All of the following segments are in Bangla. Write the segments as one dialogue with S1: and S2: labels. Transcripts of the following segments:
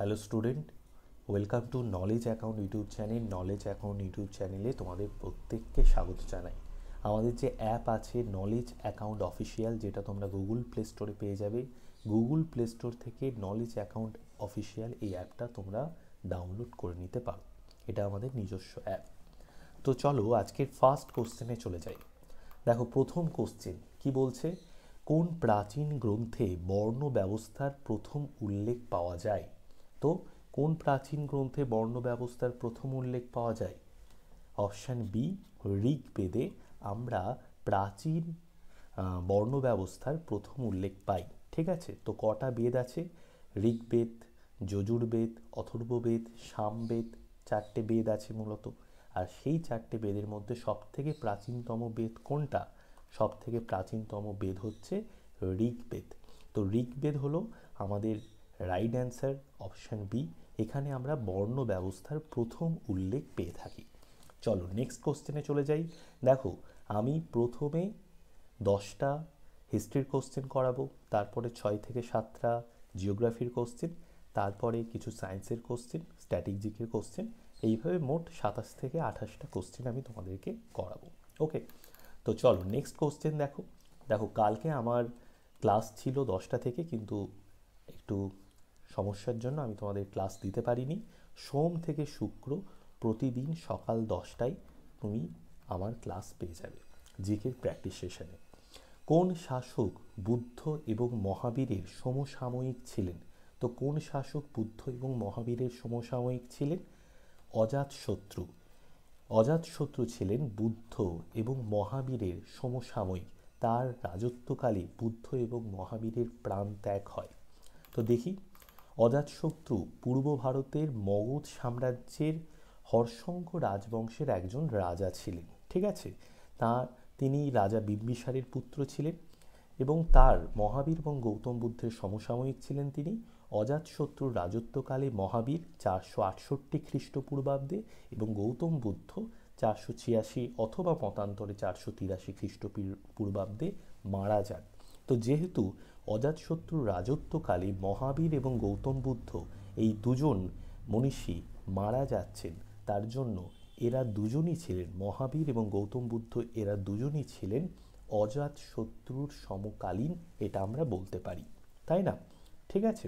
S1: hello student welcome to Knowledge Account YouTube channel Knowledge Account YouTube চ্যানেলে তোমাদের প্রত্যেককে স্বাগত জানাই আমাদের যে অ্যাপ আছে নলেজ অ্যাকাউন্ট অফিসিয়াল যেটা তোমরা গুগল প্লে স্টোরে পেয়ে যাবে গুগল প্লে স্টোর থেকে নলেজ অ্যাকাউন্ট অফিসিয়াল এই অ্যাপটা তোমরা ডাউনলোড করে নিতে পারো এটা আমাদের নিজস্ব অ্যাপ তো চলো আজকের ফার্স্ট কোশ্চেনে চলে যাই দেখো প্রথম কোশ্চেন কি বলছে কোন প্রাচীন গ্রন্থে বর্ণ ব্যবস্থার প্রথম উল্লেখ পাওয়া যায় তো কোন প্রাচীন গ্রন্থে বর্ণ ব্যবস্থার প্রথম উল্লেখ পাওয়া যায় অপশান বি ঋগ্বেদে আমরা প্রাচীন বর্ণ ব্যবস্থার প্রথম উল্লেখ পাই ঠিক আছে তো কটা বেদ আছে ঋগ্বেদ যজুর্বেদ অথর্ববেদ সামবেদ চারটে বেদ আছে মূলত আর সেই চারটে বেদের মধ্যে সবথেকে প্রাচীনতম বেদ কোনটা সবথেকে প্রাচীনতম বেদ হচ্ছে ঋগ্বেদ তো ঋগ্বেদ হলো আমাদের রাইট অ্যান্সার অপশান বি এখানে আমরা বর্ণ ব্যবস্থার প্রথম উল্লেখ পেয়ে থাকি চলো নেক্সট কোশ্চেনে চলে যাই দেখো আমি প্রথমে দশটা হিস্ট্রির কোশ্চেন করাবো তারপরে ছয় থেকে সাতটা জিওগ্রাফির কোশ্চেন তারপরে কিছু সায়েন্সের কোশ্চেন স্ট্র্যাটেজিকের কোশ্চেন এইভাবে মোট সাতাশ থেকে আঠাশটা কোশ্চেন আমি তোমাদেরকে করাবো ওকে তো চলো নেক্সট কোশ্চেন দেখো দেখো কালকে আমার ক্লাস ছিল দশটা থেকে কিন্তু একটু সমস্যার জন্য আমি তোমাদের ক্লাস দিতে পারিনি সোম থেকে শুক্র প্রতিদিন সকাল দশটায় তুমি আমার ক্লাস পেয়ে যাবে জিকের প্র্যাকটিস সেশনে কোন শাসক বুদ্ধ এবং মহাবীরের সমসাময়িক ছিলেন তো কোন শাসক বুদ্ধ এবং মহাবীরের সমসাময়িক ছিলেন অজাতশত্রু অজাতশত্রু ছিলেন বুদ্ধ এবং মহাবীরের সমসাময়িক তার রাজত্বকালে বুদ্ধ এবং মহাবীরের প্রাণ ত্যাগ হয় তো দেখি অজাতশত্রু পূর্ব ভারতের মগধ সাম্রাজ্যের হর্ষঙ্ক রাজবংশের একজন রাজা ছিলেন ঠিক আছে তা তিনি রাজা বিম্বিসারের পুত্র ছিলেন এবং তার মহাবীর এবং গৌতম বুদ্ধের সমসাময়িক ছিলেন তিনি অজাতশত্রুর রাজত্বকালে মহাবীর চারশো আটষট্টি খ্রিস্টপূর্বাব্দে এবং গৌতম বুদ্ধ চারশো ছিয়াশি অথবা মতান্তরে চারশো তিরাশি খ্রিস্টপূর্বাব্দে মারা যান তো যেহেতু অজাতশত্রুর রাজত্বকালে মহাবীর এবং গৌতম বুদ্ধ এই দুজন মনীষী মারা যাচ্ছেন তার জন্য এরা দুজনই ছিলেন মহাবীর এবং গৌতম বুদ্ধ এরা দুজনই ছিলেন অজাত শত্রুর সমকালীন এটা আমরা বলতে পারি তাই না ঠিক আছে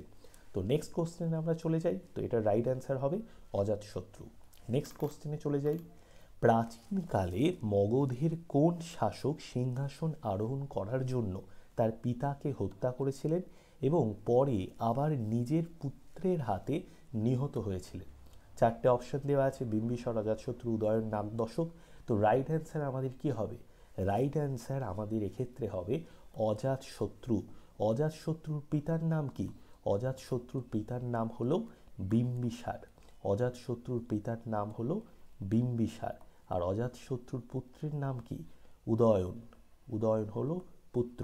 S1: তো নেক্সট কোশ্চেনে আমরা চলে যাই তো এটা রাইট অ্যান্সার হবে অজাত শত্রু নেক্সট কোশ্চেনে চলে যাই প্রাচীনকালে মগধের কোন শাসক সিংহাসন আরোহণ করার জন্য তার পিতাকে হত্যা করেছিলেন এবং পরে আবার নিজের পুত্রের হাতে নিহত হয়েছিলেন চারটে অপশন দেওয়া আছে বিম্বিসর অজাতশত্রু উদয়ন নাম দশক তো রাইট অ্যান্সার আমাদের কি হবে রাইট অ্যান্সার আমাদের এক্ষেত্রে হবে অজাত শত্রু অজাত শত্রুর পিতার নাম কি অজাত শত্রুর পিতার নাম হলো বিম্বিসার অজাত শত্রুর পিতার নাম হলো বিম্বিসার আর অজাত শত্রুর পুত্রের নাম কি উদয়ন উদয়ন হলো পুত্র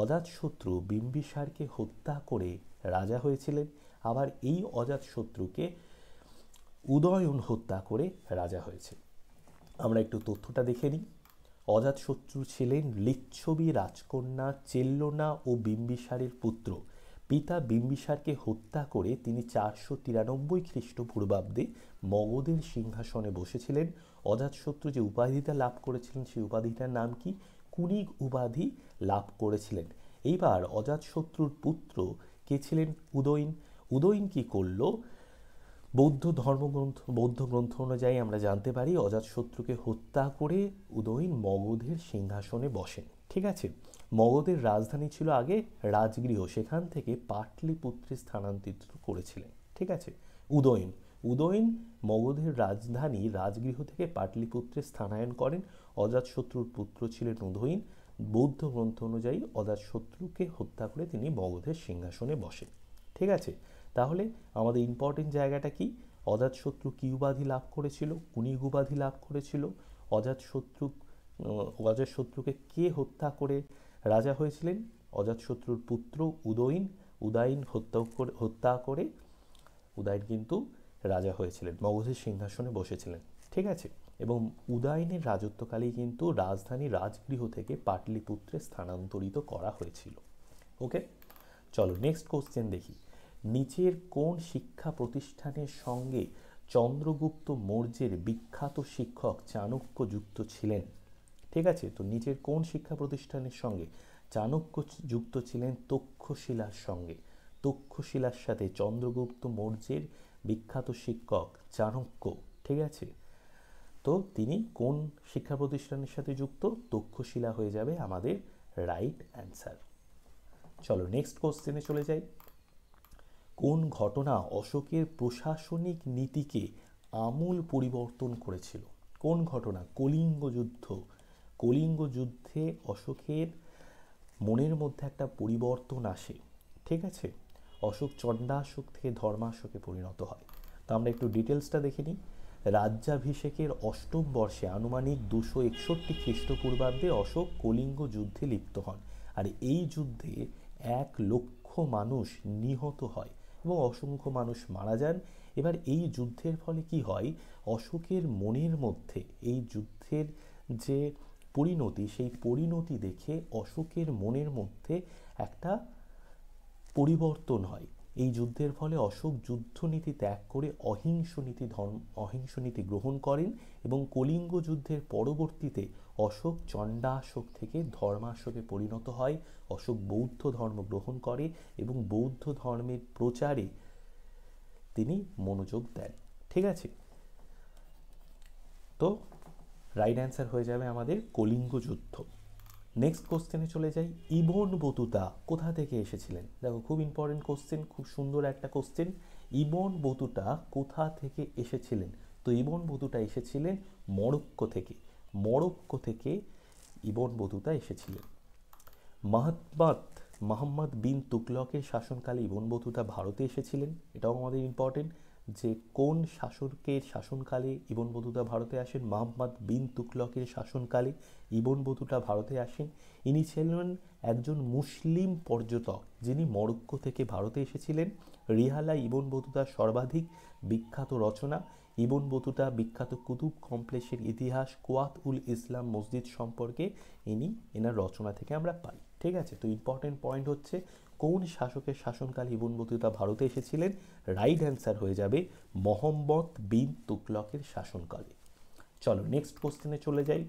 S1: অজাত শত্রু বিম্বিসারকে হত্যা করে রাজা হয়েছিলেন আবার এই অজাত শত্রুকে উদয়ন হত্যা করে রাজা হয়েছে আমরা একটু তথ্যটা দেখে নিই অজাত শত্রু ছিলেন লিচ্ছবি রাজকন্যা চেল্লনা ও বিম্বিসারের পুত্র পিতা বিম্বিসারকে হত্যা করে তিনি চারশো তিরানব্বই খ্রিস্টপূর্বাব্দে মগধের সিংহাসনে বসেছিলেন অজাতশত্রু যে উপাধিটা লাভ করেছিলেন সেই উপাধিটার নাম কি কুনিগ উপাধি লাভ করেছিলেন এইবার অজাতশত্রুর পুত্র কে ছিলেন উদয়ন উদয়ন কি করল বৌদ্ধ ধর্মগ্রন্থ বৌদ্ধ গ্রন্থ অনুযায়ী আমরা জানতে পারি অজাতশত্রুকে হত্যা করে উদয়ন মগধের সিংহাসনে বসেন ঠিক আছে মগধের রাজধানী ছিল আগে রাজগৃহ সেখান থেকে পাটলিপুত্রে স্থানান্তরিত করেছিলেন ঠিক আছে উদয়ন উদয়ন মগধের রাজধানী রাজগৃহ থেকে পাটলিপুত্রে স্থানায়ন করেন অজাতশত্রুর পুত্র ছিলেন উদয়ীন বৌদ্ধ গ্রন্থ অনুযায়ী অজাতশত্রুকে হত্যা করে তিনি মগধের সিংহাসনে বসেন ঠিক আছে তাহলে আমাদের ইম্পর্টেন্ট জায়গাটা কি অজাতশত্রু কী উপাধি লাভ করেছিল কুনিগ উপাধি লাভ করেছিল অজাতশত্রু অজাতশত্রুকে কে হত্যা করে রাজা হয়েছিলেন অজাতশত্রুর পুত্র উদয়ীন উদয়ীন হত্যা করে হত্যা করে উদয়ীন কিন্তু রাজা হয়েছিলেন মগধের সিংহাসনে বসেছিলেন ঠিক আছে এবং উদয়নের রাজত্বকালেই কিন্তু রাজধানী রাজগৃহ থেকে পাটলিপুত্রে স্থানান্তরিত করা হয়েছিল ওকে চলো নেক্সট কোশ্চেন দেখি নিচের কোন শিক্ষা প্রতিষ্ঠানের সঙ্গে চন্দ্রগুপ্ত মৌর্যের বিখ্যাত শিক্ষক চাণক্য যুক্ত ছিলেন ঠিক আছে তো নিচের কোন শিক্ষা প্রতিষ্ঠানের সঙ্গে চাণক্য যুক্ত ছিলেন তক্ষশিলার সঙ্গে তক্ষশিলার সাথে চন্দ্রগুপ্ত মৌর্যের বিখ্যাত শিক্ষক চাণক্য ঠিক আছে তো তিনি কোন শিক্ষা প্রতিষ্ঠানের সাথে যুক্ত তক্ষশিলা হয়ে যাবে আমাদের রাইট অ্যান্সার চলো নেক্সট কোশ্চেনে চলে যাই কোন ঘটনা অশোকের প্রশাসনিক নীতিকে আমূল পরিবর্তন করেছিল কোন ঘটনা কলিঙ্গ যুদ্ধ কলিঙ্গ যুদ্ধে অশোকের মনের মধ্যে একটা পরিবর্তন আসে ঠিক আছে অশোক চণ্ডাশোক থেকে ধর্মাশোকে পরিণত হয় তো আমরা একটু ডিটেলসটা দেখে নিই রাজ্যাভিষেকের অষ্টম বর্ষে আনুমানিক দুশো একষট্টি খ্রিস্টপূর্বাব্দে অশোক কলিঙ্গ যুদ্ধে লিপ্ত হন আর এই যুদ্ধে এক লক্ষ মানুষ নিহত হয় এবং অসংখ্য মানুষ মারা যান এবার এই যুদ্ধের ফলে কি হয় অশোকের মনের মধ্যে এই যুদ্ধের যে পরিণতি সেই পরিণতি দেখে অশোকের মনের মধ্যে একটা পরিবর্তন হয় এই যুদ্ধের ফলে অশোক যুদ্ধনীতি ত্যাগ করে অহিংস নীতি ধর্ম অহিংস নীতি গ্রহণ করেন এবং কলিঙ্গ যুদ্ধের পরবর্তীতে অশোক চণ্ডাশোক থেকে ধর্মাশোকে পরিণত হয় অশোক বৌদ্ধ ধর্ম গ্রহণ করে এবং বৌদ্ধ ধর্মের প্রচারে তিনি মনোযোগ দেন ঠিক আছে তো রাইট অ্যান্সার হয়ে যাবে আমাদের কলিঙ্গ যুদ্ধ নেক্সট কোশ্চেনে চলে যাই ইবন বতুতা কোথা থেকে এসেছিলেন দেখো খুব ইম্পর্টেন্ট কোশ্চেন খুব সুন্দর একটা কোশ্চেন ইবন বতুতা কোথা থেকে এসেছিলেন তো ইবন বতুতা এসেছিলেন মরক্কো থেকে মরক্কো থেকে ইবন বতুতা এসেছিলেন মাহাত্মাত মাহম্মদ বিন তুকলকের শাসনকালে ইবন বতুতা ভারতে এসেছিলেন এটাও আমাদের ইম্পর্টেন্ট যে কোন শাসকের শাসনকালে ইবন বতুতা ভারতে আসেন মোহাম্মদ বিন তুকলকের শাসনকালে ইবন বতুতা ভারতে আসেন ইনি ছিলেন একজন মুসলিম পর্যটক যিনি মরক্কো থেকে ভারতে এসেছিলেন রিহালা ইবন বতুতার সর্বাধিক বিখ্যাত রচনা ইবন বতুটা বিখ্যাত কুতুব কমপ্লেক্সের ইতিহাস কোয়াত উল ইসলাম মসজিদ সম্পর্কে ইনি এনার রচনা থেকে আমরা পাই ঠিক আছে তো ইম্পর্টেন্ট পয়েন্ট হচ্ছে কোন শাসকের শাসনকাল ইবন বতুতা ভারতে এসেছিলেন রাইট অ্যান্সার হয়ে যাবে মোহাম্মদ বিন তুকলকের শাসনকালে চলো নেক্সট কোশ্চেনে চলে যাই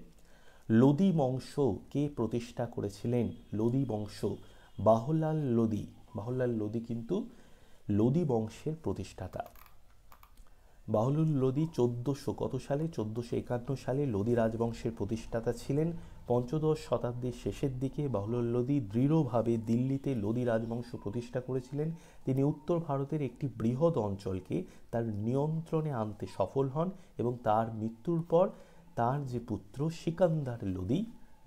S1: লোদি বংশ কে প্রতিষ্ঠা করেছিলেন লোদি বংশ বাহলাল লোদি বাহলাল লোদি কিন্তু লোদি বংশের প্রতিষ্ঠাতা বাহলুল লোদি চোদ্দোশো কত সালে চোদ্দোশো একান্ন সালে লোদি রাজবংশের প্রতিষ্ঠাতা ছিলেন পঞ্চদশ শতাব্দীর শেষের দিকে বাহলুল লোদি দৃঢ়ভাবে দিল্লিতে লোদি রাজবংশ প্রতিষ্ঠা করেছিলেন তিনি উত্তর ভারতের একটি বৃহৎ অঞ্চলকে তার নিয়ন্ত্রণে আনতে সফল হন এবং তার মৃত্যুর পর তার যে পুত্র সিকান্দার লোদি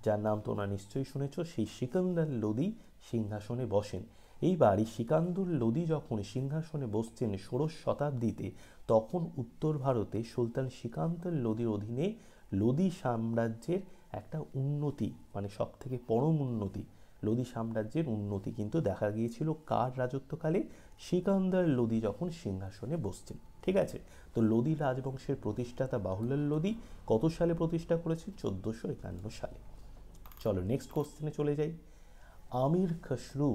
S1: যার নাম তোমরা নিশ্চয়ই শুনেছ সেই সিকান্দার লোদি সিংহাসনে বসেন এইবার শিকান্দুর লোদি যখন সিংহাসনে বসছেন ষোড়শ শতাব্দীতে তখন উত্তর ভারতে সুলতান শিকান্তের লোদির অধীনে লোদি সাম্রাজ্যের একটা উন্নতি মানে সব থেকে পরম উন্নতি লোদি সাম্রাজ্যের উন্নতি কিন্তু দেখা গিয়েছিল কার রাজত্বকালে শিকান্দার লোদি যখন সিংহাসনে বসছেন ঠিক আছে তো লোদি রাজবংশের প্রতিষ্ঠাতা বাহুল্লাল লোদি কত সালে প্রতিষ্ঠা করেছেন চোদ্দোশো একান্ন সালে চলো নেক্সট কোশ্চেনে চলে যাই আমির খসরু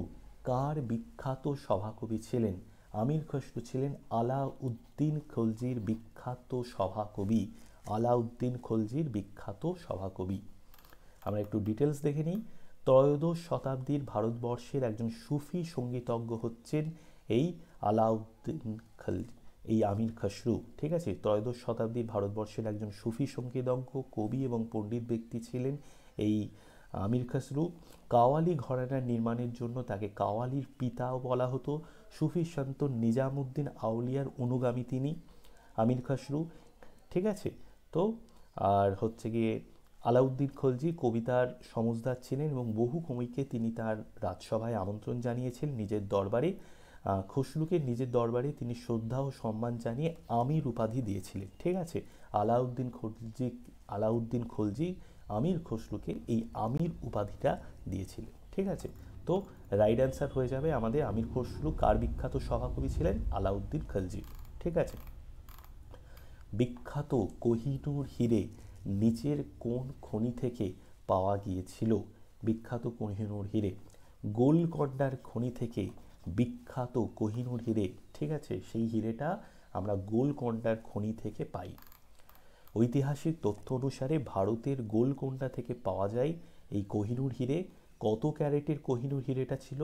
S1: কার বিখ্যাত সভাকবি ছিলেন আমির খসরু ছিলেন আলাউদ্দিন খলজির বিখ্যাত সভাকবি আলাউদ্দিন খলজির বিখ্যাত সভাকবি আমরা একটু ডিটেলস দেখে নিই ত্রয়োদশ শতাব্দীর ভারতবর্ষের একজন সুফি সঙ্গীতজ্ঞ হচ্ছেন এই আলাউদ্দিন খলজি এই আমির খসরু ঠিক আছে ত্রয়োদশ শতাব্দীর ভারতবর্ষের একজন সুফি সঙ্গীতজ্ঞ কবি এবং পণ্ডিত ব্যক্তি ছিলেন এই আমির খসরু কাওয়ালি ঘরানার নির্মাণের জন্য তাকে কাওয়ালির পিতাও বলা হতো সুফি সন্ত নিজামুদ্দিন আউলিয়ার অনুগামী তিনি আমির খসরু ঠিক আছে তো আর হচ্ছে গিয়ে আলাউদ্দিন খলজি কবিতার সমজদার ছিলেন এবং বহু কমিকে তিনি তার রাজসভায় আমন্ত্রণ জানিয়েছেন নিজের দরবারে খসরুকে নিজের দরবারে তিনি শ্রদ্ধা ও সম্মান জানিয়ে আমির উপাধি দিয়েছিলেন ঠিক আছে আলাউদ্দিন খলজি আলাউদ্দিন খলজি আমির খসরুকে এই আমির উপাধিটা দিয়েছিলেন ঠিক আছে তো রাইট অ্যান্সার হয়ে যাবে আমাদের আমির খসরু কার বিখ্যাত সভাকবি ছিলেন আলাউদ্দিন খলজি ঠিক আছে বিখ্যাত কোহিনুর হিরে নিচের কোন খনি থেকে পাওয়া গিয়েছিল বিখ্যাত কোহিনুর হিরে গোলকন্ডার খনি থেকে বিখ্যাত কোহিনুর হিরে ঠিক আছে সেই হিরেটা আমরা গোলকন্ডার খনি থেকে পাই ঐতিহাসিক তথ্য অনুসারে ভারতের গোলকোন্ডা থেকে পাওয়া যায় এই কোহিনুর হিরে কত ক্যারেটের কোহিনুর হিরেটা ছিল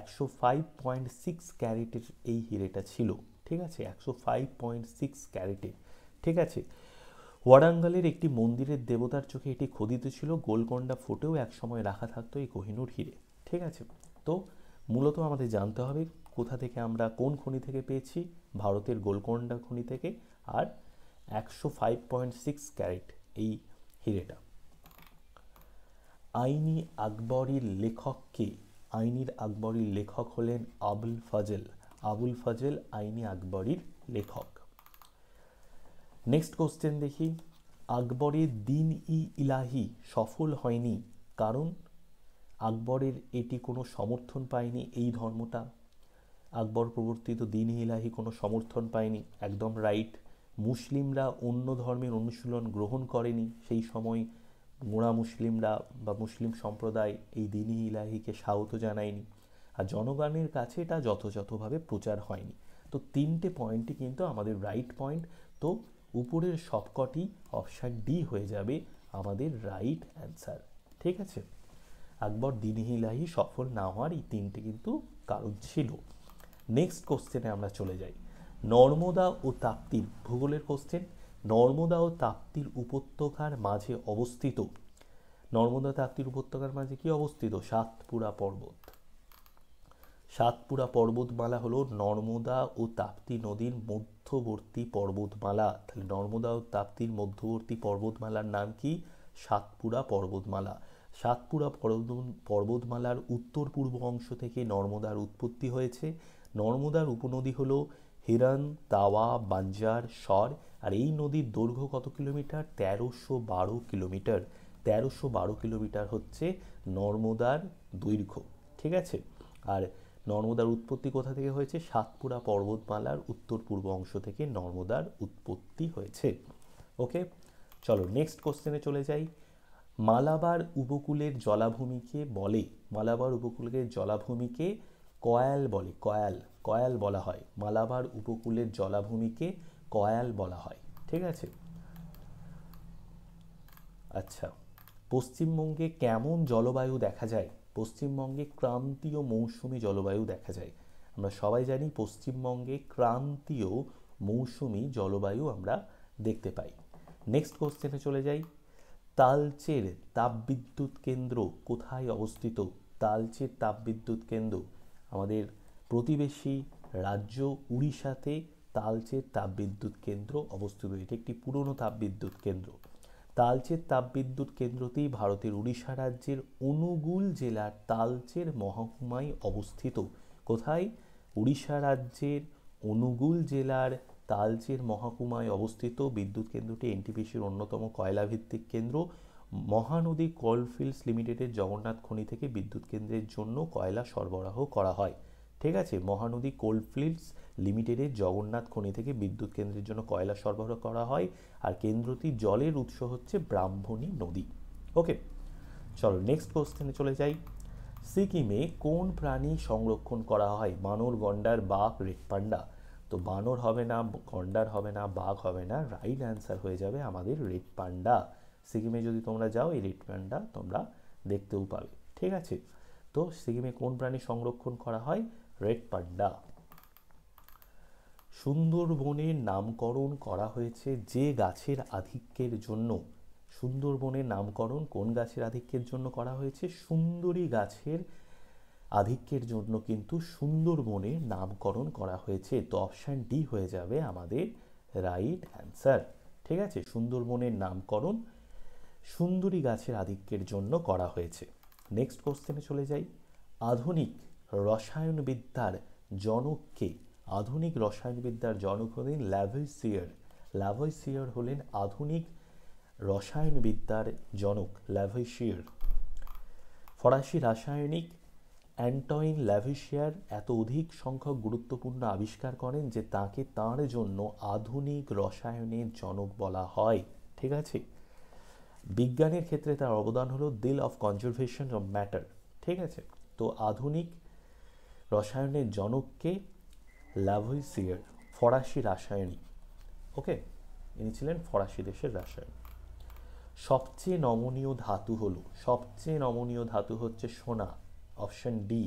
S1: একশো ফাইভ পয়েন্ট সিক্স ক্যারেটের এই হিরেটা ছিল ঠিক আছে একশো ফাইভ পয়েন্ট সিক্স ক্যারেটের ঠিক আছে ওয়ারাঙ্গালের একটি মন্দিরের দেবতার চোখে এটি খোদিত ছিল গোলকোন্ডা ফোটেও একসময় রাখা থাকতো এই কোহিনুর হিরে ঠিক আছে তো মূলত আমাদের জানতে হবে কোথা থেকে আমরা কোন খনি থেকে পেয়েছি ভারতের গোলকোন্ডা খনি থেকে আর একশো ফাইভ পয়েন্ট সিক্স ক্যারেট এই হিরেটা আইনি আকবরীর লেখককে আইনির আকবরীর লেখক হলেন আবুল ফাজেল আবুল ফাজেল আইনি আকবরীর লেখক নেক্সট কোশ্চেন দেখি আকবরের দিন ই ইলাহি সফল হয়নি কারণ আকবরের এটি কোনো সমর্থন পায়নি এই ধর্মটা আকবর প্রবর্তিত দিন ইলাহি কোনো সমর্থন পায়নি একদম রাইট মুসলিমরা অন্য ধর্মের অনুশীলন গ্রহণ করেনি সেই সময় গোড়া মুসলিমরা বা মুসলিম সম্প্রদায় এই দিনই ইলাহিকে স্বাগত জানায়নি আর জনগণের কাছে এটা যথাযথভাবে প্রচার হয়নি তো তিনটে পয়েন্টই কিন্তু আমাদের রাইট পয়েন্ট তো উপরের সবকটি অপশান ডি হয়ে যাবে আমাদের রাইট অ্যান্সার ঠিক আছে আকবর দিনহিলাহি সফল না হওয়ার এই তিনটে কিন্তু কারণ ছিল নেক্সট কোশ্চেনে আমরা চলে যাই নর্মদা ও তাপ্তির ভূগোলের কোশ্চেন নর্মদা ও তাপ্তির উপত্যকার মাঝে অবস্থিত নর্মদা তাপ্তির উপত্যকার মাঝে কি অবস্থিত সাতপুরা পর্বত সাতপুরা পর্বতমালা হলো নর্মদা ও তাপ্তি নদীর মধ্যবর্তী পর্বতমালা তাহলে নর্মদা ও তাপ্তির মধ্যবর্তী পর্বতমালার নাম কি সাতপুরা পর্বতমালা সাতপুরা পর্বত পর্বতমালার উত্তর পূর্ব অংশ থেকে নর্মদার উৎপত্তি হয়েছে নর্মদার উপনদী হলো হিরান তাওয়া বাঞ্জার সর আর এই নদীর দৈর্ঘ্য কত কিলোমিটার তেরোশো বারো কিলোমিটার তেরোশো বারো কিলোমিটার হচ্ছে নর্মদার দৈর্ঘ্য ঠিক আছে আর নর্মদার উৎপত্তি কোথা থেকে হয়েছে সাতপুরা পর্বতমালার উত্তর পূর্ব অংশ থেকে নর্মদার উৎপত্তি হয়েছে ওকে চলো নেক্সট কোশ্চেনে চলে যাই মালাবার উপকূলের জলাভূমিকে বলে মালাবার উপকূলের জলাভূমিকে কয়াল বলে কয়াল কয়াল বলা হয় মালাবার উপকূলের জলাভূমিকে কয়াল বলা হয় ঠিক আছে আচ্ছা পশ্চিমবঙ্গে কেমন জলবায়ু দেখা যায় পশ্চিমবঙ্গে ক্রান্তীয় মৌসুমি জলবায়ু দেখা যায় আমরা সবাই জানি পশ্চিমবঙ্গে ক্রান্তীয় মৌসুমি জলবায়ু আমরা দেখতে পাই নেক্সট কোশ্চেনে চলে যাই তালচের তাপবিদ্যুৎ কেন্দ্র কোথায় অবস্থিত তালচের তাপবিদ্যুৎ কেন্দ্র আমাদের প্রতিবেশী রাজ্য উড়িষ্যাতে তালচের তাপবিদ্যুৎ কেন্দ্র অবস্থিত এটি একটি পুরনো তাপবিদ্যুৎ কেন্দ্র তালচের তাপবিদ্যুৎ কেন্দ্রটি ভারতের উড়িষ্যা রাজ্যের অনুগুল জেলার তালচের মহকুমায় অবস্থিত কোথায় উড়িষ্যা রাজ্যের অনুগুল জেলার তালচের মহকুমায় অবস্থিত বিদ্যুৎ কেন্দ্রটি এনটিপিসির অন্যতম কয়লাভিত্তিক কেন্দ্র মহানদী কলফিল্ডস লিমিটেডের জগন্নাথ খনি থেকে বিদ্যুৎ কেন্দ্রের জন্য কয়লা সরবরাহ করা হয় ঠিক আছে মহানদী কোলফিল্ডস লিমিটেডের জগন্নাথ খনি থেকে বিদ্যুৎ কেন্দ্রের জন্য কয়লা সরবরাহ করা হয় আর কেন্দ্রটি জলের উৎস হচ্ছে ব্রাহ্মণী নদী ওকে চলো নেক্সট কোশ্চেনে চলে যাই সিকিমে কোন প্রাণী সংরক্ষণ করা হয় বানর গন্ডার বাঘ রেড পান্ডা তো বানর হবে না গন্ডার হবে না বাঘ হবে না রাইট অ্যান্সার হয়ে যাবে আমাদের রেড পান্ডা সিকিমে যদি তোমরা যাও এই রেড প্যান্ডা তোমরা দেখতেও পাবে ঠিক আছে তো সিকিমে কোন প্রাণী সংরক্ষণ করা হয় রেড পান্ডা সুন্দরবনের নামকরণ করা হয়েছে যে গাছের আধিক্যের জন্য সুন্দরবনের নামকরণ কোন গাছের আধিক্যের জন্য করা হয়েছে সুন্দরী গাছের আধিক্যের জন্য কিন্তু সুন্দরবনের নামকরণ করা হয়েছে তো অপশান ডি হয়ে যাবে আমাদের রাইট অ্যান্সার ঠিক আছে সুন্দরবনের নামকরণ সুন্দরী গাছের আধিক্যের জন্য করা হয়েছে নেক্সট কোশ্চেনে চলে যাই আধুনিক রসায়নবিদ্যার জনককে আধুনিক রসায়নবিদ্যার জনক হলেন ল্যাভেসিয়ার ল্যাভেসিয়ার হলেন আধুনিক রসায়নবিদ্যার জনক ল্যাভেসিয়ার ফরাসি রাসায়নিক অ্যান্টয়েন ল্যাভেসিয়ার এত অধিক সংখ্যক গুরুত্বপূর্ণ আবিষ্কার করেন যে তাকে তাঁর জন্য আধুনিক রসায়নের জনক বলা হয় ঠিক আছে বিজ্ঞানের ক্ষেত্রে তার অবদান হলো দিল অফ কনজারভেশন অফ ম্যাটার ঠিক আছে তো আধুনিক রসায়নের জনককে ল্যাভোইসিয়ার ফরাসি রাসায়নিক ওকে ইনি ছিলেন ফরাসি দেশের রাসায়নিক সবচেয়ে নমনীয় ধাতু হলো সবচেয়ে নমনীয় ধাতু হচ্ছে সোনা অপশন ডি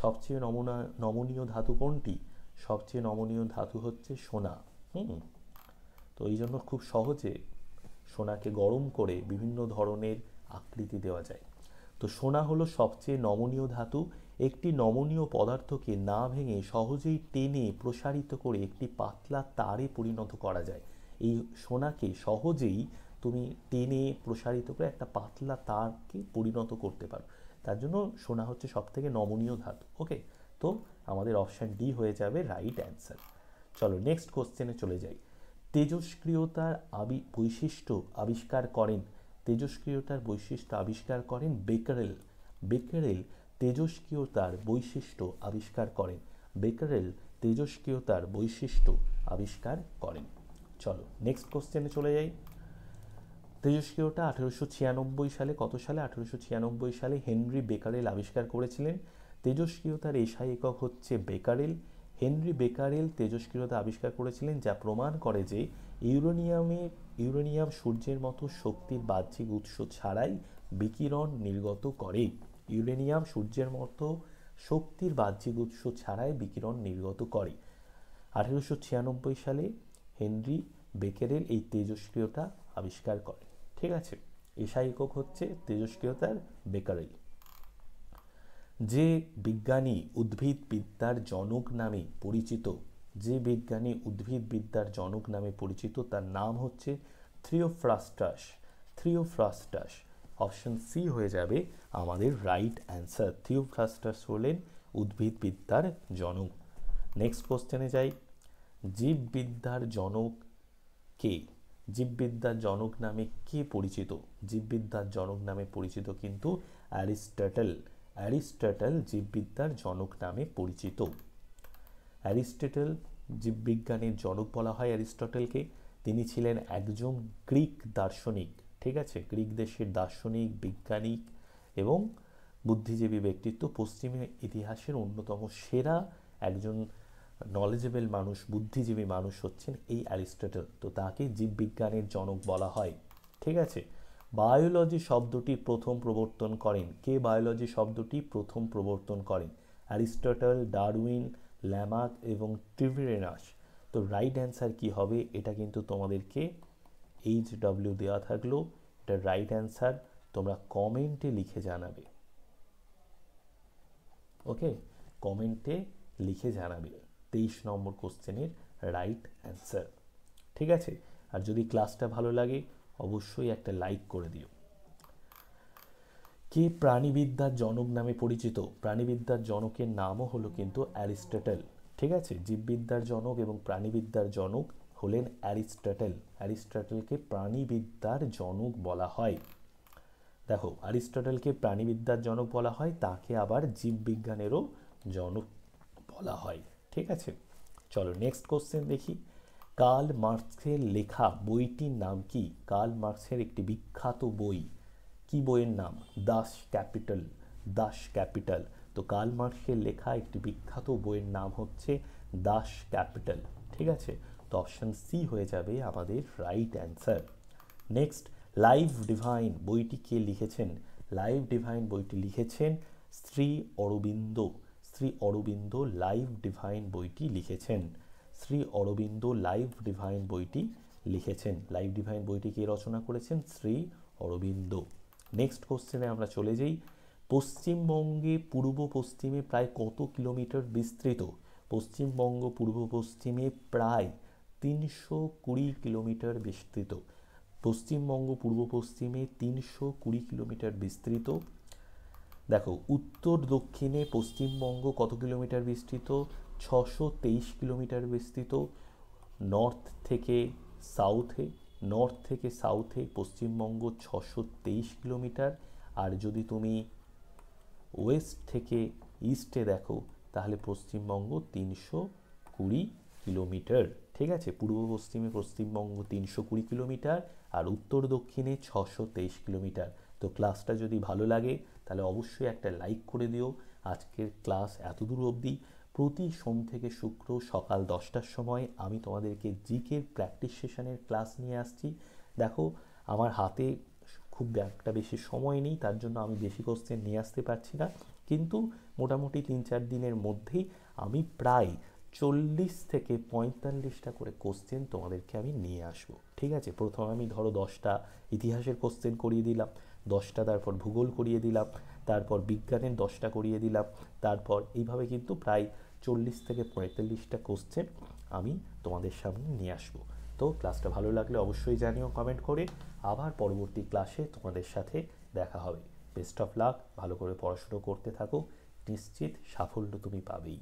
S1: সবচেয়ে নমুনা নমনীয় ধাতু কোনটি সবচেয়ে নমনীয় ধাতু হচ্ছে সোনা হুম তো এই জন্য খুব সহজে সোনাকে গরম করে বিভিন্ন ধরনের আকৃতি দেওয়া যায় তো সোনা হলো সবচেয়ে নমনীয় ধাতু একটি নমনীয় পদার্থকে না ভেঙে সহজেই টেনে প্রসারিত করে একটি পাতলা তারে পরিণত করা যায় এই সোনাকে সহজেই তুমি টেনে প্রসারিত করে একটা পাতলা তারকে পরিণত করতে পারো তার জন্য সোনা হচ্ছে সবথেকে নমনীয় ধাতু ওকে তো আমাদের অপশান ডি হয়ে যাবে রাইট অ্যান্সার চলো নেক্সট কোশ্চেনে চলে যাই তেজস্ক্রিয়তার আবি বৈশিষ্ট্য আবিষ্কার করেন তেজস্ক্রিয়তার বৈশিষ্ট্য আবিষ্কার করেন বেকারেল বেকারেল তেজস্ক্রিয়তার বৈশিষ্ট্য আবিষ্কার করেন বেকারেল তেজস্ক্রিয়তার বৈশিষ্ট্য আবিষ্কার করেন চলো নেক্সট কোশ্চেনে চলে যাই তেজস্ক্রিয়তা আঠেরোশো ছিয়ানব্বই সালে কত সালে আঠেরোশো ছিয়ানব্বই সালে হেনরি বেকারেল আবিষ্কার করেছিলেন তেজস্ক্রিয়তার এসআই একক হচ্ছে বেকারেল হেনরি বেকারেল তেজস্ক্রিয়তা আবিষ্কার করেছিলেন যা প্রমাণ করে যে ইউরেনিয়ামে ইউরেনিয়াম সূর্যের মতো শক্তির বাহ্যিক উৎস ছাড়াই বিকিরণ নির্গত করে ইউরেনিয়াম সূর্যের মতো শক্তির বাহ্যিক উৎস ছাড়াই বিকিরণ নির্গত করে আঠেরোশো ছিয়ানব্বই সালে হেনরি বেকেরেল এই তেজস্ক্রিয়তা আবিষ্কার করে ঠিক আছে এসা একক হচ্ছে তেজস্ক্রিয়তার বেকারেল যে বিজ্ঞানী উদ্ভিদবিদ্যার জনক নামে পরিচিত যে বিজ্ঞানী উদ্ভিদবিদ্যার জনক নামে পরিচিত তার নাম হচ্ছে থ্রিওফ্রাস্টাস থ্রিওফ্রাস্টাস অপশন সি হয়ে যাবে আমাদের রাইট অ্যান্সার থিওফ্রাস্টাস হলেন উদ্ভিদবিদ্যার জনক নেক্সট কোশ্চেনে যাই জীববিদ্যার জনক কে জীববিদ্যার জনক নামে কে পরিচিত জীববিদ্যার জনক নামে পরিচিত কিন্তু অ্যারিস্টটল অ্যারিস্টটল জীববিদ্যার জনক নামে পরিচিত অ্যারিস্টটল জীববিজ্ঞানের জনক বলা হয় অ্যারিস্টটলকে তিনি ছিলেন একজন গ্রিক দার্শনিক ঠিক আছে গ্রিক দেশের দার্শনিক বিজ্ঞানিক এবং বুদ্ধিজীবী ব্যক্তিত্ব পশ্চিমে ইতিহাসের অন্যতম সেরা একজন নলেজেবল মানুষ বুদ্ধিজীবী মানুষ হচ্ছেন এই অ্যারিস্টটল তো তাকে জীববিজ্ঞানের জনক বলা হয় ঠিক আছে বায়োলজি শব্দটি প্রথম প্রবর্তন করেন কে বায়োলজি শব্দটি প্রথম প্রবর্তন করেন অ্যারিস্টটল ডারউইন ল্যামাক এবং ট্রিভিরেনাস তো রাইট অ্যান্সার কি হবে এটা কিন্তু তোমাদেরকে এইচ ডব্লিউ দেওয়া থাকলো এটা রাইট অ্যান্সার তোমরা কমেন্টে লিখে জানাবে ওকে কমেন্টে লিখে জানাবে তেইশ নম্বর কোশ্চেনের রাইট অ্যান্সার ঠিক আছে আর যদি ক্লাসটা ভালো লাগে অবশ্যই একটা লাইক করে দিও কে প্রাণীবিদ্যার জনক নামে পরিচিত প্রাণীবিদ্যার জনকের নামও হলো কিন্তু অ্যারিস্টটল ঠিক আছে জীববিদ্যার জনক এবং প্রাণীবিদ্যার জনক হলেন অ্যারিস্টটল অ্যারিস্টটলকে প্রাণীবিদ্যার জনক বলা হয় দেখো অ্যারিস্টটলকে প্রাণীবিদ্যার জনক বলা হয় তাকে আবার জীববিজ্ঞানেরও জনক বলা হয় ঠিক আছে চলো নেক্সট কোশ্চেন দেখি কার্ল মার্কসের লেখা বইটির নাম কি কার্ল মার্কসের একটি বিখ্যাত বই কি বইয়ের নাম দাস ক্যাপিটাল দাস ক্যাপিটাল তো কার্ল মার্ক্সের লেখা একটি বিখ্যাত বইয়ের নাম হচ্ছে দাস ক্যাপিটাল ঠিক আছে তো অপশান সি হয়ে যাবে আমাদের right answer next Life Divine বইটি কে লিখেছেন লাইভ ডিভাইন বইটি লিখেছেন শ্রী অরবিন্দ শ্রী অরবিন্দ লাইভ ডিভাইন বইটি লিখেছেন শ্রী অরবিন্দ লাইভ ডিভাইন বইটি লিখেছেন লাইভ ডিভাইন বইটি কে রচনা করেছেন শ্রী অরবিন্দ নেক্সট কোশ্চেনে আমরা চলে যাই পশ্চিমবঙ্গে পূর্ব পশ্চিমে প্রায় কত কিলোমিটার বিস্তৃত পশ্চিমবঙ্গ পূর্ব পশ্চিমে প্রায় তিনশো কুড়ি কিলোমিটার বিস্তৃত পশ্চিমবঙ্গ পূর্ব পশ্চিমে তিনশো কুড়ি কিলোমিটার বিস্তৃত দেখো উত্তর দক্ষিণে পশ্চিমবঙ্গ কত কিলোমিটার বিস্তৃত ছশো তেইশ কিলোমিটার বিস্তৃত নর্থ থেকে সাউথে নর্থ থেকে সাউথে পশ্চিমবঙ্গ ছশো তেইশ কিলোমিটার আর যদি তুমি ওয়েস্ট থেকে ইস্টে দেখো তাহলে পশ্চিমবঙ্গ তিনশো কুড়ি কিলোমিটার ঠিক আছে পূর্ব পশ্চিমে পশ্চিমবঙ্গ তিনশো কুড়ি কিলোমিটার আর উত্তর দক্ষিণে ছশো তেইশ কিলোমিটার তো ক্লাসটা যদি ভালো লাগে তাহলে অবশ্যই একটা লাইক করে দিও আজকের ক্লাস এতদূর অবধি প্রতি সোম থেকে শুক্র সকাল দশটার সময় আমি তোমাদেরকে জিকের প্র্যাকটিস সেশনের ক্লাস নিয়ে আসছি দেখো আমার হাতে খুব একটা বেশি সময় নেই তার জন্য আমি বেশি কোশ্চেন নিয়ে আসতে পারছি না কিন্তু মোটামুটি তিন চার দিনের মধ্যেই আমি প্রায় চল্লিশ থেকে পঁয়তাল্লিশটা করে কোশ্চেন তোমাদেরকে আমি নিয়ে আসবো ঠিক আছে প্রথমে আমি ধরো দশটা ইতিহাসের কোশ্চেন করিয়ে দিলাম দশটা তারপর ভূগোল করিয়ে দিলাম তারপর বিজ্ঞানের দশটা করিয়ে দিলাম তারপর এইভাবে কিন্তু প্রায় চল্লিশ থেকে পঁয়তাল্লিশটা কোশ্চেন আমি তোমাদের সামনে নিয়ে আসবো তো ক্লাসটা ভালো লাগলে অবশ্যই জানিও কমেন্ট করে আবার পরবর্তী ক্লাসে তোমাদের সাথে দেখা হবে বেস্ট অফ লাক ভালো করে পড়াশুনো করতে থাকো নিশ্চিত সাফল্য তুমি পাবেই